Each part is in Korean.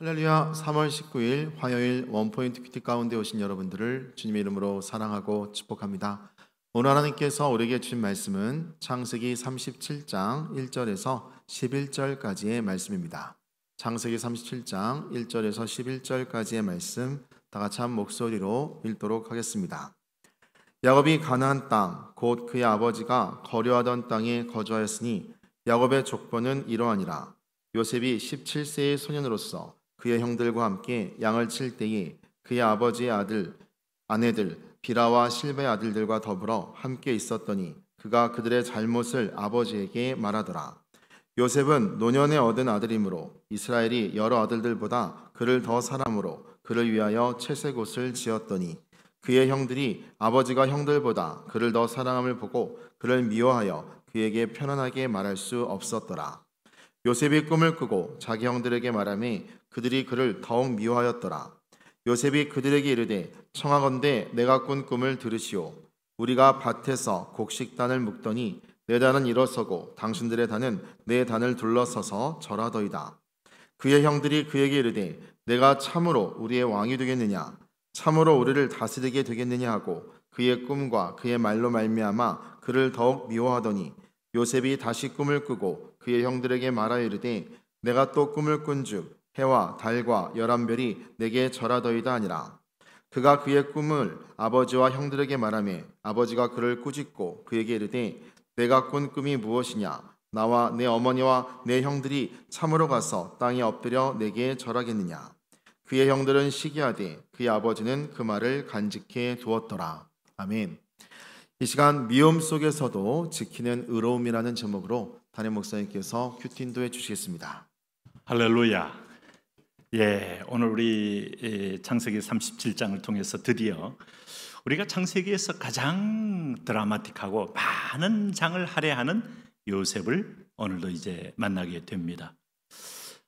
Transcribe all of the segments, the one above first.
할렐루야 3월 19일 화요일 원포인트 큐티 가운데 오신 여러분들을 주님의 이름으로 사랑하고 축복합니다. 오늘 하나님께서 우리에게 주신 말씀은 창세기 37장 1절에서 11절까지의 말씀입니다. 창세기 37장 1절에서 11절까지의 말씀 다 같이 한 목소리로 읽도록 하겠습니다. 야곱이 가나안 땅곧 그의 아버지가 거려하던 땅에 거주하였으니 야곱의 족보는 이러하니라 요셉이 17세의 소년으로서 그의 형들과 함께 양을 칠 때에 그의 아버지의 아들 아내들 비라와 실베 의 아들들과 더불어 함께 있었더니 그가 그들의 잘못을 아버지에게 말하더라. 요셉은 노년에 얻은 아들이므로 이스라엘이 여러 아들들보다 그를 더 사람으로 그를 위하여 채색 옷을 지었더니 그의 형들이 아버지가 형들보다 그를 더 사랑함을 보고 그를 미워하여 그에게 편안하게 말할 수 없었더라. 요셉이 꿈을 꾸고 자기 형들에게 말하며 그들이 그를 더욱 미워하였더라. 요셉이 그들에게 이르되 청하건대 내가 꾼 꿈을 들으시오. 우리가 밭에서 곡식단을 묶더니 내 단은 일어서고 당신들의 단은 내 단을 둘러서서 절하더이다. 그의 형들이 그에게 이르되 내가 참으로 우리의 왕이 되겠느냐 참으로 우리를 다스리게 되겠느냐 하고 그의 꿈과 그의 말로 말미암아 그를 더욱 미워하더니 요셉이 다시 꿈을 꾸고 그의 형들에게 말하 이르되 내가 또 꿈을 꾼즉 해와 달과 열한 별이 내게 절하더이다 아니라 그가 그의 꿈을 아버지와 형들에게 말하매 아버지가 그를 꾸짖고 그에게 이르되 내가 꾼 꿈이 무엇이냐 나와 내 어머니와 내 형들이 참으로 가서 땅에 엎드려 내게 절하겠느냐 그의 형들은 시기하되 그의 아버지는 그 말을 간직해 두었더라 아멘 이 시간 미움 속에서도 지키는 의로움이라는 제목으로 단임 목사님께서 큐틴도해 주시겠습니다 할렐루야 예, 오늘 우리 창세기 37장을 통해서 드디어 우리가 창세기에서 가장 드라마틱하고 많은 장을 할애하는 요셉을 오늘도 이제 만나게 됩니다.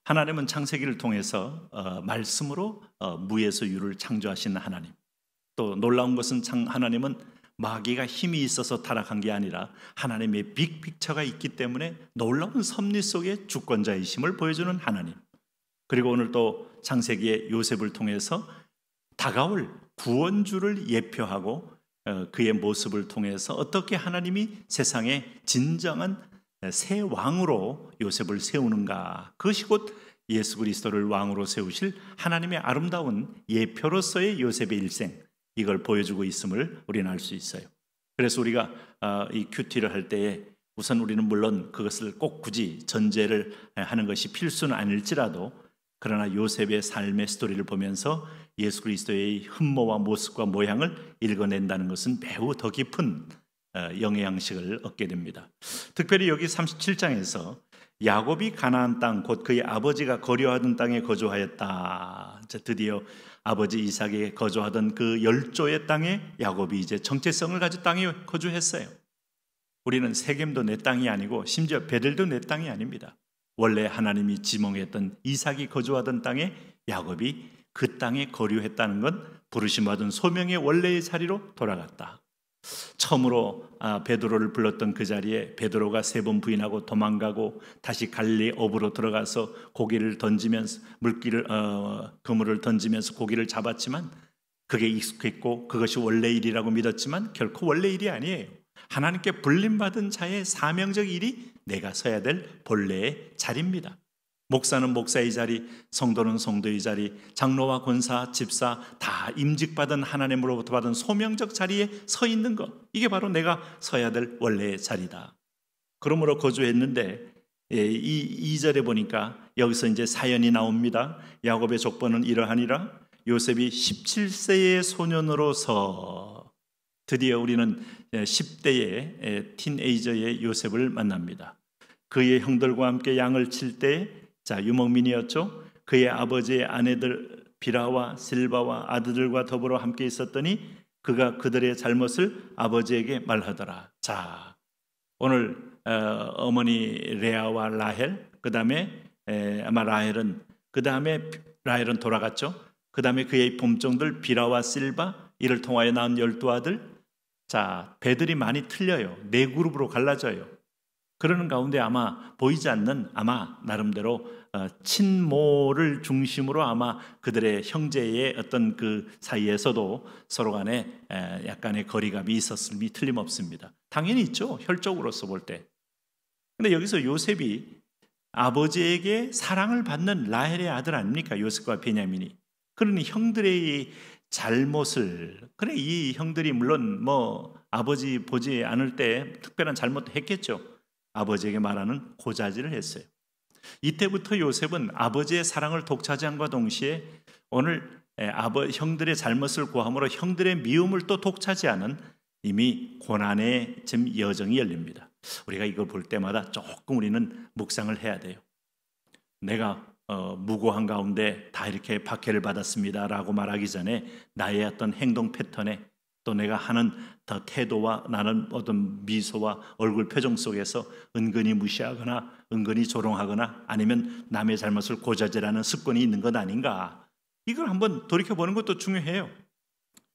하나님은 창세기를 통해서 어, 말씀으로 어, 무에서 유를 창조하신 하나님. 또 놀라운 것은 창, 하나님은 마귀가 힘이 있어서 타락한 게 아니라 하나님의 빅픽처가 있기 때문에 놀라운 섭리 속의 주권자이심을 보여주는 하나님. 그리고 오늘 또 창세기의 요셉을 통해서 다가올 구원주를 예표하고 어, 그의 모습을 통해서 어떻게 하나님이 세상에 진정한 새 왕으로 요셉을 세우는가 그것이 곧 예수 그리스도를 왕으로 세우실 하나님의 아름다운 예표로서의 요셉의 일생 이걸 보여주고 있음을 우리는 알 수 있어요. 그래서 우리가 어, 이 큐티를 할 때에 우선 우리는 물론 그것을 꼭 굳이 전제를 하는 것이 필수는 아닐지라도 그러나 요셉의 삶의 스토리를 보면서 예수 그리스도의 흠모와 모습과 모양을 읽어낸다는 것은 매우 더 깊은 어, 영양식을 얻게 됩니다. 특별히 여기 37장에서 야곱이 가나안 땅, 곧 그의 아버지가 거려하던 땅에 거주하였다. 드디어 아버지 이삭이 거주하던 그 열조의 땅에 야곱이 이제 정체성을 가진 땅에 거주했어요. 우리는 세겜도 내 땅이 아니고 심지어 베델도 내 땅이 아닙니다. 원래 하나님이 지몽했던 이삭이 거주하던 땅에 야곱이 그 땅에 거류했다는 건 부르심 받은 소명의 원래의 자리로 돌아갔다. 처음으로 아, 베드로를 불렀던 그 자리에 베드로가 세 번 부인하고 도망가고 다시 갈리 어으로 들어가서 고기를 던지면서 물기를 어, 그물을 던지면서 고기를 잡았지만 그게 익숙했고 그것이 원래 일이라고 믿었지만 결코 원래 일이 아니에요. 하나님께 불림받은 자의 사명적 일이 내가 서야 될 본래의 자리입니다. 목사는 목사의 자리, 성도는 성도의 자리, 장로와 권사, 집사 다 임직받은 하나님으로부터 받은 소명적 자리에 서 있는 것. 이게 바로 내가 서야 될 원래의 자리다. 그러므로 거주했는데 예, 이 2절에 보니까 여기서 이제 사연이 나옵니다. 야곱의 족보는 이러하니라 요셉이 17세의 소년으로서 드디어 우리는 10대의 예, 틴에이저의 예, 요셉을 만납니다. 그의 형들과 함께 양을 칠 때, 자, 유목민이었죠. 그의 아버지의 아내들 비라와 실바와 아들들과 더불어 함께 있었더니 그가 그들의 잘못을 아버지에게 말하더라. 자, 오늘 어, 머니 레아와 라헬, 그 다음에 아마 라헬은 그 다음에 라헬은 돌아갔죠. 그 다음에 그의 봄정들 비라와 실바 이를 통하여 낳은 열두 아들 자, 배들이 많이 틀려요. 네 그룹으로 갈라져요. 그러는 가운데 아마 보이지 않는 아마 나름대로 어, 친모를 중심으로 아마 그들의 형제의 어떤 그 사이에서도 서로 간에 약간의 거리감이 있었음이 틀림없습니다. 당연히 있죠. 혈족으로서 볼 때. 근데 여기서 요셉이 아버지에게 사랑을 받는 라헬의 아들 아닙니까? 요셉과 베냐민이. 그러니 형들의 잘못을 그래 이 형들이 물론 뭐 아버지 보지 않을 때 특별한 잘못도 했겠죠. 아버지에게 말하는 고자질을 했어요. 이때부터 요셉은 아버지의 사랑을 독차지한것과 동시에 오늘 아버 형들의 잘못을 고함으로 형들의 미움을 또 독차지하는 이미 고난의 지금 여정이 열립니다. 우리가 이걸 볼 때마다 조금 우리는 묵상을 해야 돼요. 내가 어, 무고한 가운데 다 이렇게 박해를 받았습니다라고 말하기 전에 나의 어떤 행동 패턴에 또 내가 하는 더 태도와 나는 어떤 미소와 얼굴 표정 속에서 은근히 무시하거나 은근히 조롱하거나 아니면 남의 잘못을 고자질하는 습관이 있는 것 아닌가 이걸 한번 돌이켜보는 것도 중요해요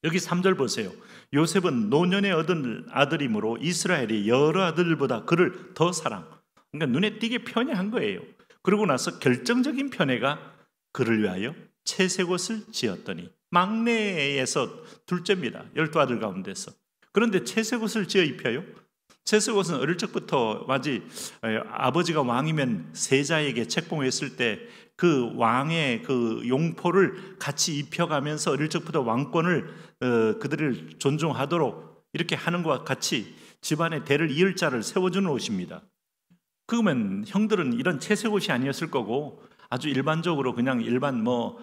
여기 3절 보세요 요셉은 노년에 얻은 아들이므로 이스라엘이 여러 아들보다 그를 더 사랑 그러니까 눈에 띄게 편애한 거예요 그러고 나서 결정적인 편애가 그를 위하여 채색옷을 지었더니 막내에서 둘째입니다. 열두 아들 가운데서. 그런데 채색옷을 지어 입혀요. 채색옷은 어릴 적부터 마치 아버지가 왕이면 세자에게 책봉했을 때 그 왕의 그 용포를 같이 입혀가면서 어릴 적부터 왕권을 어, 그들을 존중하도록 이렇게 하는 것과 같이 집안의 대를 이을 자를 세워주는 옷입니다. 그러면 형들은 이런 채색 옷이 아니었을 거고 아주 일반적으로 그냥 일반 뭐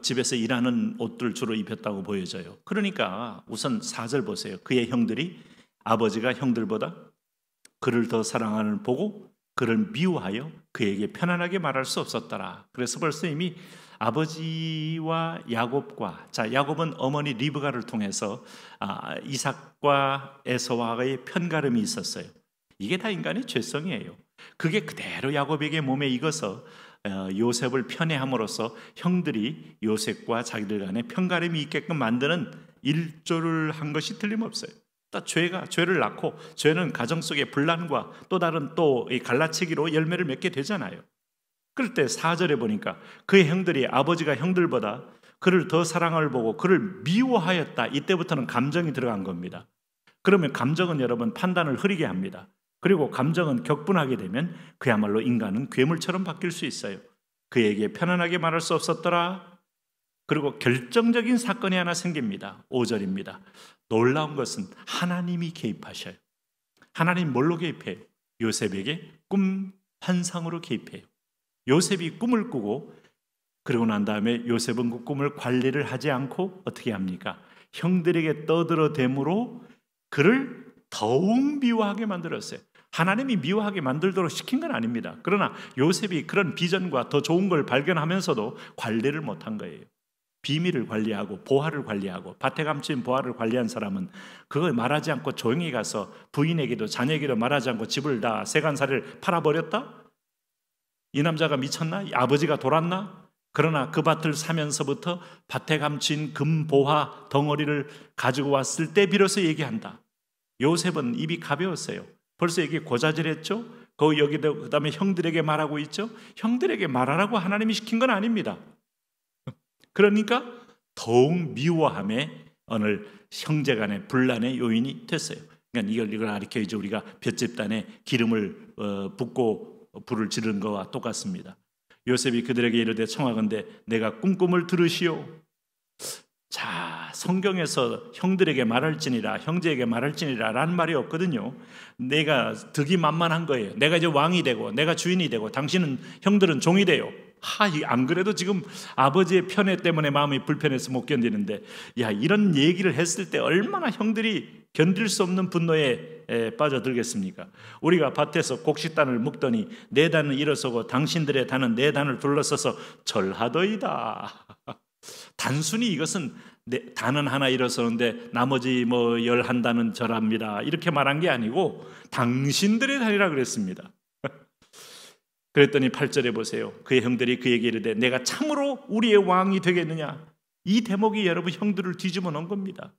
집에서 일하는 옷들 주로 입혔다고 보여져요. 그러니까 우선 사절 보세요. 그의 형들이 아버지가 형들보다 그를 더 사랑하는 보고 그를 미워하여 그에게 편안하게 말할 수 없었더라. 그래서 벌써 이미 아버지와 야곱과 자 야곱은 어머니 리브가를 통해서 아, 이삭과 에서와의 편가름이 있었어요. 이게 다 인간의 죄성이에요. 그게 그대로 야곱에게 몸에 익어서 어, 요셉을 편애함으로써 형들이 요셉과 자기들 간에 편가름이 있게끔 만드는 일조를 한 것이 틀림없어요. 딱 죄가 죄를 낳고 죄는 가정 속의 분란과 또 다른 또 갈라치기로 열매를 맺게 되잖아요. 그럴 때 4절에 보니까 그의 형들이 아버지가 형들보다 그를 더 사랑을 보고 그를 미워하였다. 이때부터는 감정이 들어간 겁니다. 그러면 감정은 여러분 판단을 흐리게 합니다. 그리고 감정은 격분하게 되면 그야말로 인간은 괴물처럼 바뀔 수 있어요. 그에게 편안하게 말할 수 없었더라. 그리고 결정적인 사건이 하나 생깁니다. 5절입니다. 놀라운 것은 하나님이 개입하셔요. 하나님 뭘로 개입해요? 요셉에게 꿈 환상으로 개입해요. 요셉이 꿈을 꾸고 그러고 난 다음에 요셉은 그 꿈을 관리를 하지 않고 어떻게 합니까? 형들에게 떠들어 대므로 그를 더욱 미워하게 만들었어요. 하나님이 미워하게 만들도록 시킨 건 아닙니다. 그러나 요셉이 그런 비전과 더 좋은 걸 발견하면서도 관리를 못한 거예요. 비밀을 관리하고 보화를 관리하고 밭에 감춘 보화를 관리한 사람은 그걸 말하지 않고 조용히 가서 부인에게도 자녀에게도 말하지 않고 집을 다 세간살을 팔아버렸다? 이 남자가 미쳤나? 이 아버지가 돌았나? 그러나 그 밭을 사면서부터 밭에 감춘 금보화 덩어리를 가지고 왔을 때 비로소 얘기한다. 요셉은 입이 가벼웠어요. 벌써 여기 고자질했죠? 그 여기 그다음에 형들에게 말하고 있죠? 형들에게 말하라고 하나님이 시킨 건 아닙니다. 그러니까 더욱 미워함에 오늘 형제 간의 분란의 요인이 됐어요. 그러니까 이걸 이걸 가르켜야죠 우리가 볕집단에 기름을 어, 붓고 불을 지른 거와 똑같습니다. 요셉이 그들에게 이르되 청하건대 내가 꿈꿈을 들으시오. 자 성경에서 형들에게 말할지니라 형제에게 말할지니라라는 말이 없거든요. 내가 득이 만만한 거예요. 내가 이제 왕이 되고 내가 주인이 되고 당신은 형들은 종이 돼요. 하, 안 그래도 지금 아버지의 편애 때문에 마음이 불편해서 못 견디는데, 야, 이런 얘기를 했을 때 얼마나 형들이 견딜 수 없는 분노에 빠져들겠습니까? 우리가 밭에서 곡식단을 묶더니 내 단은 일어서고 당신들의 단은 내 단을 둘러서서 절하더이다. 단순히 이것은 네, 단은 하나 일어서는데 나머지 뭐열한 단은 절합니다. 이렇게 말한 게 아니고 당신들의 단이라 그랬습니다. 그랬더니 8절에 보세요. 그의 형들이 그에게 이르되 내가 참으로 우리의 왕이 되겠느냐. 이 대목이 여러분 형들을 뒤집어 놓은 겁니다.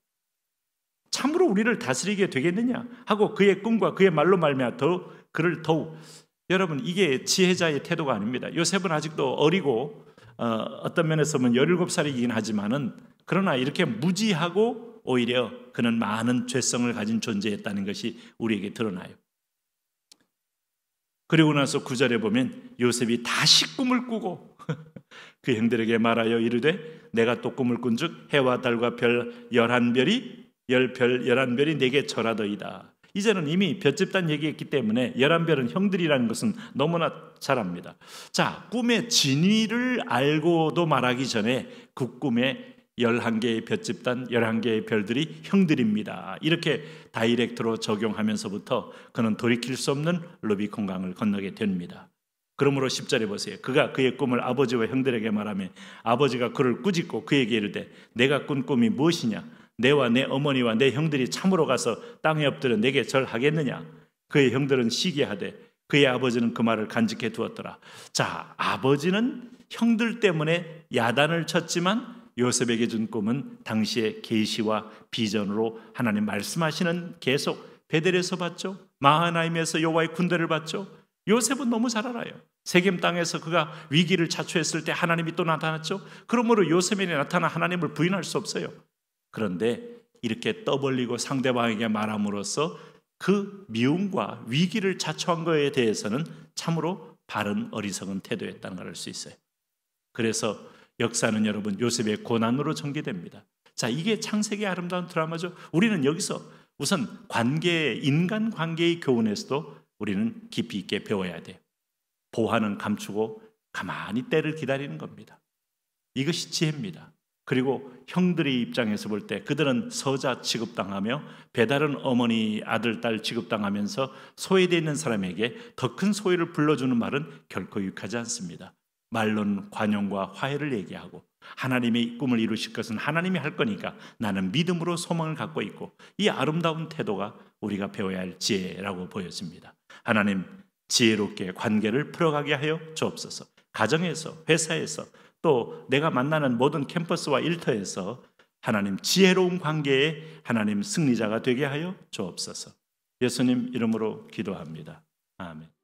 참으로 우리를 다스리게 되겠느냐 하고 그의 꿈과 그의 말로 말미암아 더 그를 더욱 여러분 이게 지혜자의 태도가 아닙니다. 요셉은 아직도 어리고 어, 떤 면에서 보면 17살이긴 하지만은 그러나 이렇게 무지하고 오히려 그는 많은 죄성을 가진 존재였다는 것이 우리에게 드러나요. 그리고 나서 구절에 보면 요셉이 다시 꿈을 꾸고 그 형들에게 말하여 이르되 내가 또 꿈을 꾼즉 해와 달과 별 열한 별이 열 별 열한 별이 내게 절하더이다. 이제는 이미 볏집단 얘기했기 때문에 열한별은 형들이라는 것은 너무나 잘 압니다. 자, 꿈의 진위를 알고도 말하기 전에 그 꿈에 열한 개의볏집단 열한 개의 별들이 형들입니다. 이렇게 다이렉트로 적용하면서부터 그는 돌이킬 수 없는 루비콘강을 건너게 됩니다. 그러므로 10절에 보세요. 그가 그의 꿈을 아버지와 형들에게 말하며 아버지가 그를 꾸짖고 그에게 이르되 내가 꾼 꿈이 무엇이냐? 내와 내 어머니와 내 형들이 참으로 가서 땅의엎들은 내게 절하겠느냐? 그의 형들은 시기하되 그의 아버지는 그 말을 간직해 두었더라. 자, 아버지는 형들 때문에 야단을 쳤지만 요셉에게 준 꿈은 당시의 계시와 비전으로 하나님 말씀하시는 계속 베델에서 봤죠. 마하나임에서 여호와의 군대를 봤죠. 요셉은 너무 잘 알아요. 세겜 땅에서 그가 위기를 자초했을 때 하나님이 또 나타났죠. 그러므로 요셉에게 나타나 하나님을 부인할 수 없어요. 그런데 이렇게 떠벌리고 상대방에게 말함으로써 그 미움과 위기를 자초한 것에 대해서는 참으로 바른 어리석은 태도였다는 걸 알 수 있어요. 그래서 역사는 여러분 요셉의 고난으로 전개됩니다. 자, 이게 창세기 아름다운 드라마죠. 우리는 여기서 우선 관계, 인간 관계의 교훈에서도 우리는 깊이 있게 배워야 돼요. 보화는 감추고 가만히 때를 기다리는 겁니다. 이것이 지혜입니다. 그리고 형들의 입장에서 볼 때 그들은 서자 취급당하며 배달은 어머니 아들 딸 취급당하면서 소외되어 있는 사람에게 더 큰 소외를 불러주는 말은 결코 유익하지 않습니다. 말로 관용과 화해를 얘기하고 하나님의 꿈을 이루실 것은 하나님이 할 거니까 나는 믿음으로 소망을 갖고 있고 이 아름다운 태도가 우리가 배워야 할 지혜라고 보여집니다. 하나님 지혜롭게 관계를 풀어가게 하여 주옵소서. 가정에서 회사에서 또 내가 만나는 모든 캠퍼스와 일터에서 하나님 지혜로운 관계에 하나님 승리자가 되게 하여 주옵소서. 예수님 이름으로 기도합니다. 아멘.